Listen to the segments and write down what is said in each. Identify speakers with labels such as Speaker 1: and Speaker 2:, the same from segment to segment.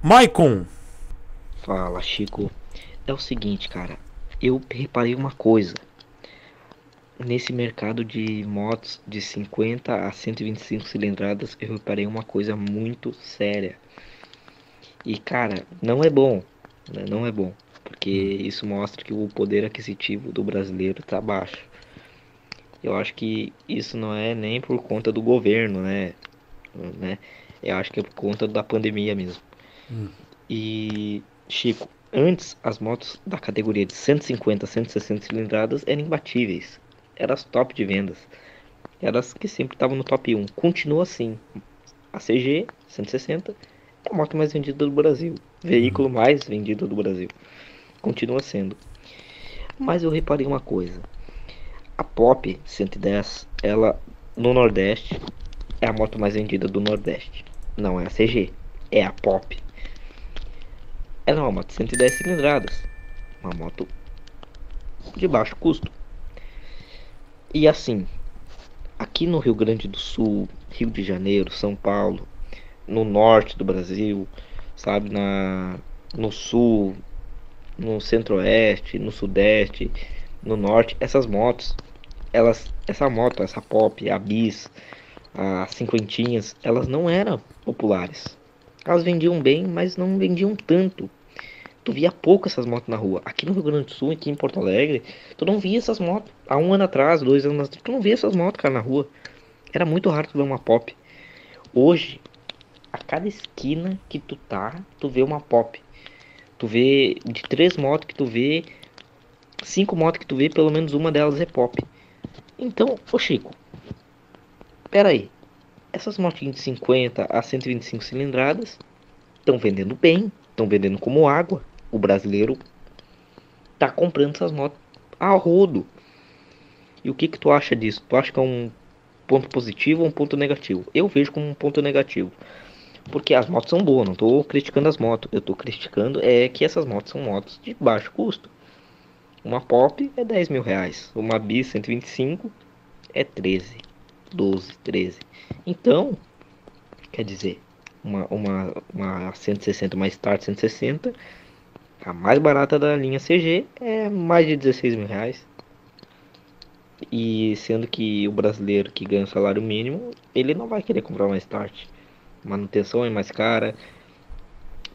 Speaker 1: Maicon. Fala, Chico. É o seguinte, cara. Eu reparei uma coisa. Nesse mercado de motos de 50 a 125 cilindradas, eu reparei uma coisa muito séria. E, cara, não é bom. Né? Não é bom. Porque hum. isso mostra que o poder aquisitivo do brasileiro está baixo. Eu acho que isso não é nem por conta do governo, né? né? Eu acho que é por conta da pandemia mesmo. Hum. E, Chico, antes as motos da categoria de 150 a 160 cilindradas eram imbatíveis. Eram as top de vendas. Eram as que sempre estavam no top 1. Continua assim. A CG 160 é a moto mais vendida do Brasil. Veículo mais vendido do Brasil. Continua sendo. Mas eu reparei uma coisa. A Pop 110, ela no Nordeste é a moto mais vendida do Nordeste. Não é a CG, é a Pop era é uma moto de 110 cilindradas, uma moto de baixo custo. E assim, aqui no Rio Grande do Sul, Rio de Janeiro, São Paulo, no norte do Brasil, sabe, na no sul, no centro-oeste, no sudeste, no norte, essas motos, elas essa moto, essa pop, a bis, a cinquentinhas, elas não eram populares. Elas vendiam bem, mas não vendiam tanto tu via pouco essas motos na rua. Aqui no Rio Grande do Sul, aqui em Porto Alegre, tu não via essas motos. Há um ano atrás, dois anos atrás, tu não via essas motos, cara, na rua. Era muito raro tu ver uma pop. Hoje, a cada esquina que tu tá, tu vê uma pop. Tu vê de três motos que tu vê, cinco motos que tu vê, pelo menos uma delas é pop. Então, ô Chico, pera aí. Essas motinhas de 50 a 125 cilindradas estão vendendo bem, estão vendendo como água o brasileiro tá comprando essas notas a rodo. E o que que tu acha disso? Tu acha que é um ponto positivo ou um ponto negativo? Eu vejo como um ponto negativo. Porque as motos são boas, não estou criticando as motos. Eu estou criticando é que essas motos são motos de baixo custo. Uma Pop é 10 mil reais. Uma Bi 125 é 13. 12, 13. Então, quer dizer, uma, uma, uma 160, mais Start 160 a mais barata da linha CG é mais de 16 mil reais. E sendo que o brasileiro que ganha o salário mínimo, ele não vai querer comprar uma start. Manutenção é mais cara,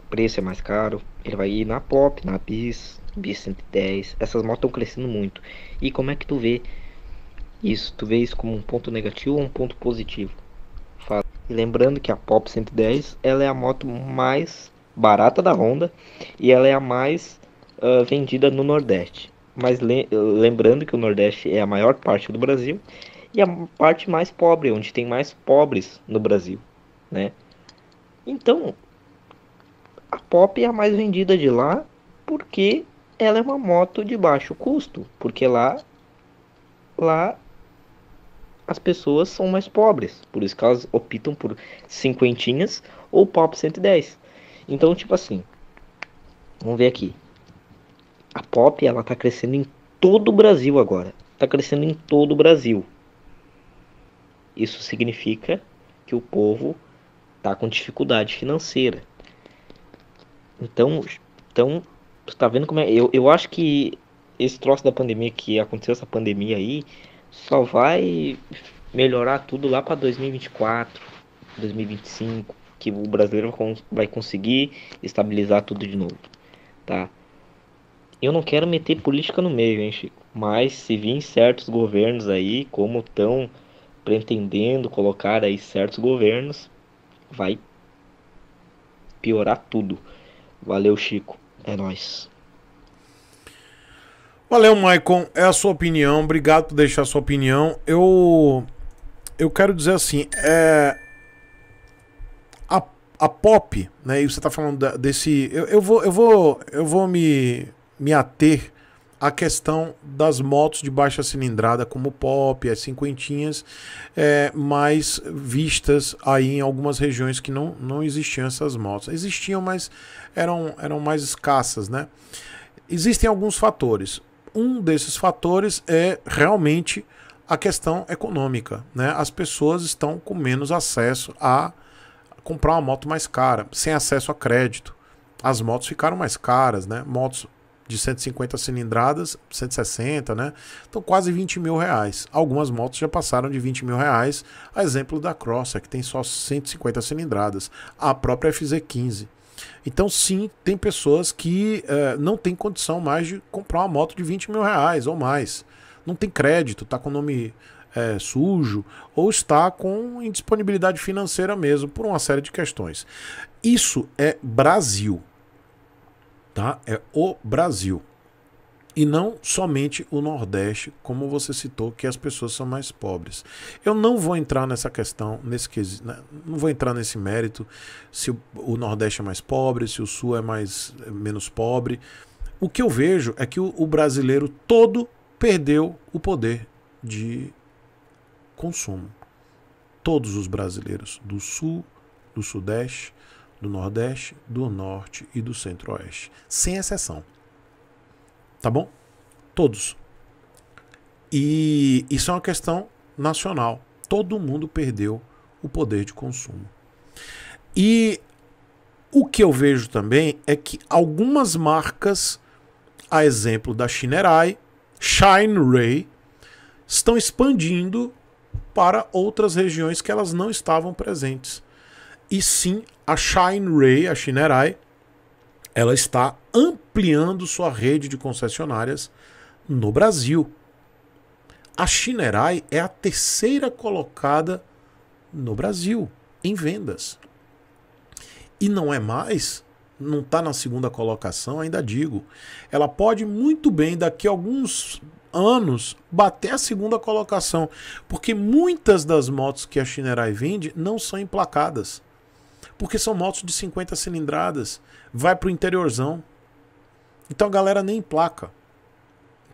Speaker 1: preço é mais caro. Ele vai ir na Pop, na Bis, Bis 110. Essas motos estão crescendo muito. E como é que tu vê isso? Tu vê isso como um ponto negativo ou um ponto positivo? Fala. E lembrando que a Pop 110 ela é a moto mais barata da Honda e ela é a mais uh, vendida no Nordeste. Mas le lembrando que o Nordeste é a maior parte do Brasil e a parte mais pobre, onde tem mais pobres no Brasil, né? Então, a Pop é a mais vendida de lá porque ela é uma moto de baixo custo, porque lá lá as pessoas são mais pobres, por isso que elas optam por cinquentinhas ou Pop 110. Então, tipo assim, vamos ver aqui. A pop, ela tá crescendo em todo o Brasil agora. Tá crescendo em todo o Brasil. Isso significa que o povo tá com dificuldade financeira. Então, então tu tá vendo como é? Eu, eu acho que esse troço da pandemia que aconteceu essa pandemia aí só vai melhorar tudo lá para 2024, 2025 que o brasileiro vai conseguir estabilizar tudo de novo, tá? Eu não quero meter política no meio, hein, Chico? Mas se vir certos governos aí, como estão pretendendo colocar aí certos governos, vai piorar tudo. Valeu, Chico. É nós.
Speaker 2: Valeu, Maicon. É a sua opinião. Obrigado por deixar a sua opinião. Eu eu quero dizer assim, é, a pop, né? E você está falando da, desse. Eu, eu, vou, eu vou, eu vou me, me ater à questão das motos de baixa cilindrada, como pop, as cinquentinhas, é, mais vistas aí em algumas regiões que não, não existiam essas motos. Existiam, mas eram, eram mais escassas, né? Existem alguns fatores. Um desses fatores é realmente a questão econômica, né? As pessoas estão com menos acesso a comprar uma moto mais cara, sem acesso a crédito. As motos ficaram mais caras, né? Motos de 150 cilindradas, 160, né? Então quase 20 mil reais. Algumas motos já passaram de 20 mil reais, a exemplo da Crossa, que tem só 150 cilindradas. A própria FZ15. Então, sim, tem pessoas que eh, não tem condição mais de comprar uma moto de 20 mil reais ou mais. Não tem crédito, tá com nome é, sujo ou está com indisponibilidade financeira mesmo, por uma série de questões. Isso é Brasil. Tá? É o Brasil. E não somente o Nordeste, como você citou, que as pessoas são mais pobres. Eu não vou entrar nessa questão, nesse né, não vou entrar nesse mérito se o Nordeste é mais pobre, se o Sul é mais é menos pobre. O que eu vejo é que o, o brasileiro todo perdeu o poder de consumo. Todos os brasileiros do Sul, do Sudeste, do Nordeste, do Norte e do Centro-Oeste, sem exceção. Tá bom? Todos. E isso é uma questão nacional. Todo mundo perdeu o poder de consumo. E o que eu vejo também é que algumas marcas, a exemplo da Shinerai, Shine Ray, estão expandindo para outras regiões que elas não estavam presentes. E sim, a Shine Ray, a Shinerai, ela está ampliando sua rede de concessionárias no Brasil. A Shinerai é a terceira colocada no Brasil em vendas. E não é mais, não está na segunda colocação, ainda digo. Ela pode muito bem, daqui a alguns anos bater a segunda colocação, porque muitas das motos que a Shinerai vende não são emplacadas, porque são motos de 50 cilindradas, vai para o interiorzão, então a galera nem emplaca.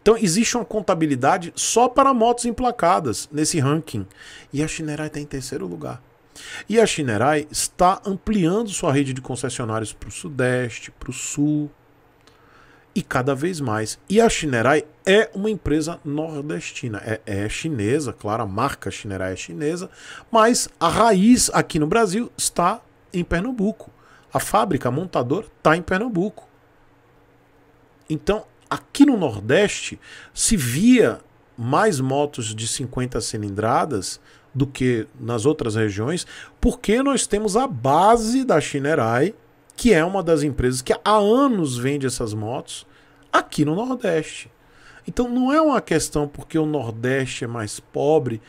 Speaker 2: Então existe uma contabilidade só para motos emplacadas nesse ranking. E a Shinerai está em terceiro lugar. E a Shinerai está ampliando sua rede de concessionários para o Sudeste, para o Sul, e cada vez mais. E a Shinerai é uma empresa nordestina, é, é chinesa, claro, a marca Shinerai é chinesa, mas a raiz aqui no Brasil está em Pernambuco. A fábrica a montadora está em Pernambuco. Então, aqui no Nordeste, se via mais motos de 50 cilindradas do que nas outras regiões, porque nós temos a base da Shinerai, que é uma das empresas que há anos vende essas motos aqui no Nordeste. Então não é uma questão porque o Nordeste é mais pobre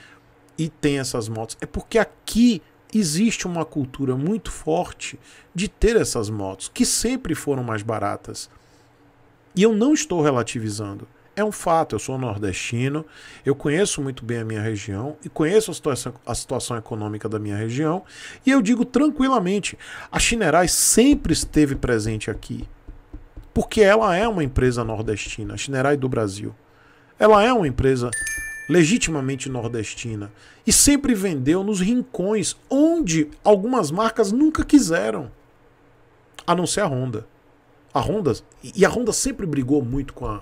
Speaker 2: e tem essas motos, é porque aqui existe uma cultura muito forte de ter essas motos que sempre foram mais baratas. E eu não estou relativizando. É um fato, eu sou nordestino, eu conheço muito bem a minha região e conheço a situação, a situação econômica da minha região, e eu digo tranquilamente, a Chinerais sempre esteve presente aqui porque ela é uma empresa nordestina, a Shinerai do Brasil. Ela é uma empresa legitimamente nordestina e sempre vendeu nos rincões onde algumas marcas nunca quiseram, a não ser a Honda. A Honda e a Honda sempre brigou muito com a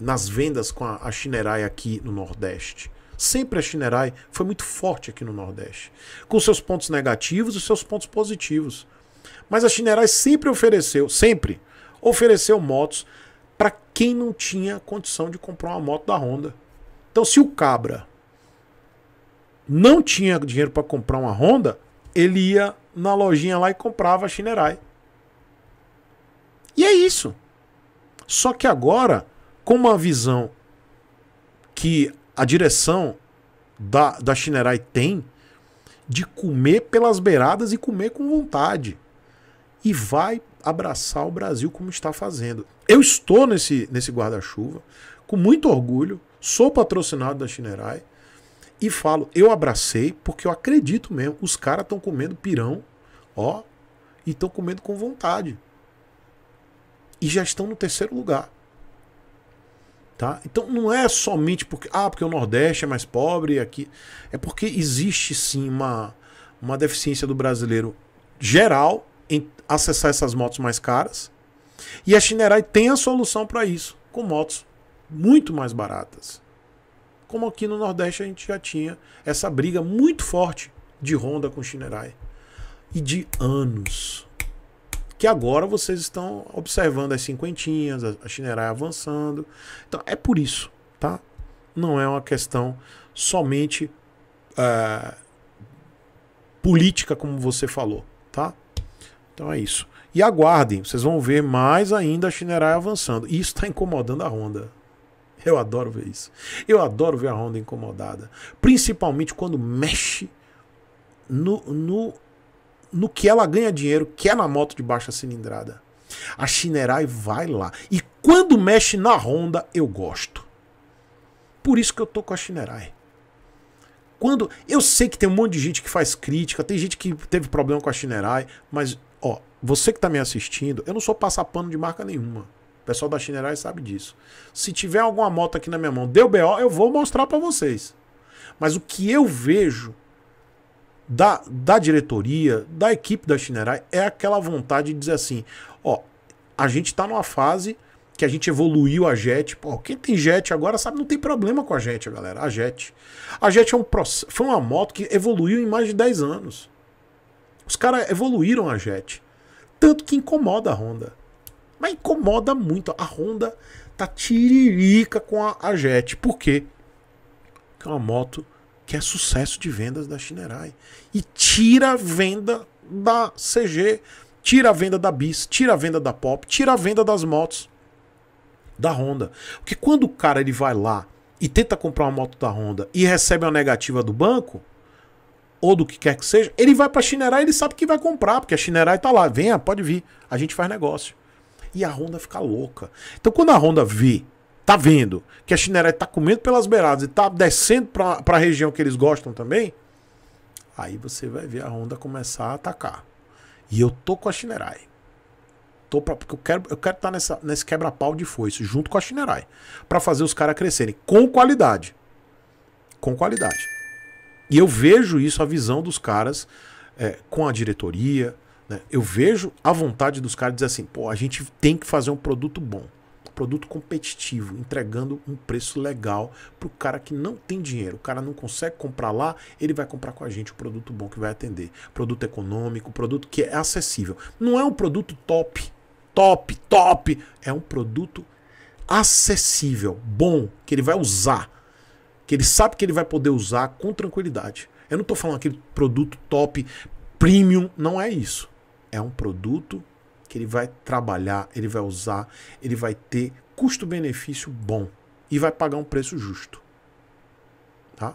Speaker 2: nas vendas com a, a Shinerai aqui no Nordeste. Sempre a Shinerai foi muito forte aqui no Nordeste, com seus pontos negativos e seus pontos positivos. Mas a Shinerai sempre ofereceu, sempre ofereceu motos para quem não tinha condição de comprar uma moto da Honda. Então, se o Cabra não tinha dinheiro para comprar uma Honda, ele ia na lojinha lá e comprava a Shinerai. E é isso. Só que agora, com uma visão que a direção da, da Shinerai tem de comer pelas beiradas e comer com vontade e vai abraçar o Brasil como está fazendo. Eu estou nesse, nesse guarda-chuva com muito orgulho, sou patrocinado da Chinerai e falo, eu abracei porque eu acredito mesmo, os caras estão comendo pirão, ó, e estão comendo com vontade. E já estão no terceiro lugar. Tá? Então não é somente porque ah, porque o Nordeste é mais pobre aqui, é porque existe sim uma uma deficiência do brasileiro geral em acessar essas motos mais caras. E a Shinerai tem a solução para isso, com motos muito mais baratas. Como aqui no Nordeste a gente já tinha essa briga muito forte de Honda com Shinerai. E de anos. Que agora vocês estão observando as cinquentinhas, a Shinerai avançando. Então é por isso, tá? Não é uma questão somente uh, política, como você falou, tá? Então é isso. E aguardem, vocês vão ver mais ainda a Shinerai avançando. E isso está incomodando a Honda. Eu adoro ver isso. Eu adoro ver a Honda incomodada. Principalmente quando mexe no, no, no que ela ganha dinheiro, que é na moto de baixa cilindrada. A Shinerai vai lá. E quando mexe na Honda, eu gosto. Por isso que eu tô com a Shinerai. Quando eu sei que tem um monte de gente que faz crítica, tem gente que teve problema com a Shinerai, mas você que está me assistindo, eu não sou passapano de marca nenhuma. O pessoal da Chinerai sabe disso. Se tiver alguma moto aqui na minha mão, deu BO, eu vou mostrar para vocês. Mas o que eu vejo da, da diretoria, da equipe da Chinerai, é aquela vontade de dizer assim: ó, a gente está numa fase que a gente evoluiu a JET. Pô, quem tem JET agora sabe, não tem problema com a JET, galera. A JET. A JET é um, foi uma moto que evoluiu em mais de 10 anos. Os caras evoluíram a JET. Tanto que incomoda a Honda. Mas incomoda muito. A Honda tá tiririca com a, a Jet. Por quê? Porque é uma moto que é sucesso de vendas da Shinerai. E tira a venda da CG, tira a venda da Bis, tira a venda da Pop, tira a venda das motos da Honda. Porque quando o cara ele vai lá e tenta comprar uma moto da Honda e recebe uma negativa do banco, ou do que quer que seja, ele vai para a Chinerai ele sabe que vai comprar, porque a Chinerai está lá. Venha, pode vir, a gente faz negócio. E a Honda fica louca. Então quando a Honda vê, tá vendo que a Chinerai está comendo pelas beiradas e tá descendo para a região que eles gostam também, aí você vai ver a Honda começar a atacar. E eu tô com a Chinerai. Tô pra, porque eu quero eu quero estar tá nesse quebra-pau de foice junto com a Chinerai para fazer os caras crescerem com qualidade. Com qualidade. E eu vejo isso, a visão dos caras é, com a diretoria. Né? Eu vejo a vontade dos caras dizer assim: pô, a gente tem que fazer um produto bom, um produto competitivo, entregando um preço legal para o cara que não tem dinheiro. O cara não consegue comprar lá, ele vai comprar com a gente um produto bom que vai atender. Produto econômico, produto que é acessível. Não é um produto top, top, top. É um produto acessível, bom, que ele vai usar que ele sabe que ele vai poder usar com tranquilidade. Eu não estou falando aquele produto top, premium, não é isso. É um produto que ele vai trabalhar, ele vai usar, ele vai ter custo-benefício bom e vai pagar um preço justo. Tá?